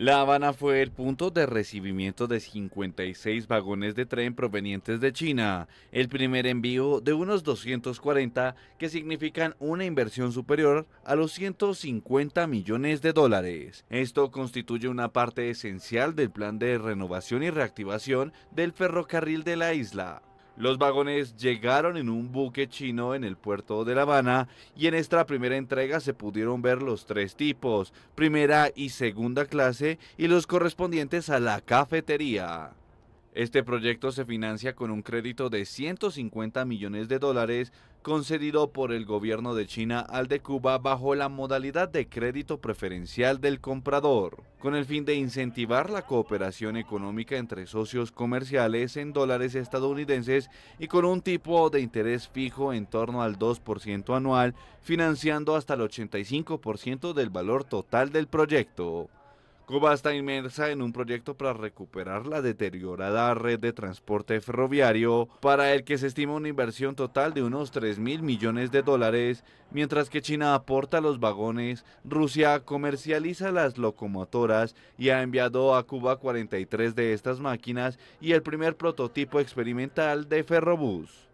La Habana fue el punto de recibimiento de 56 vagones de tren provenientes de China, el primer envío de unos 240 que significan una inversión superior a los 150 millones de dólares. Esto constituye una parte esencial del plan de renovación y reactivación del ferrocarril de la isla. Los vagones llegaron en un buque chino en el puerto de La Habana y en esta primera entrega se pudieron ver los tres tipos, primera y segunda clase y los correspondientes a la cafetería. Este proyecto se financia con un crédito de 150 millones de dólares concedido por el gobierno de China al de Cuba bajo la modalidad de crédito preferencial del comprador, con el fin de incentivar la cooperación económica entre socios comerciales en dólares estadounidenses y con un tipo de interés fijo en torno al 2% anual, financiando hasta el 85% del valor total del proyecto. Cuba está inmersa en un proyecto para recuperar la deteriorada red de transporte ferroviario, para el que se estima una inversión total de unos 3 mil millones de dólares, mientras que China aporta los vagones, Rusia comercializa las locomotoras y ha enviado a Cuba 43 de estas máquinas y el primer prototipo experimental de ferrobús.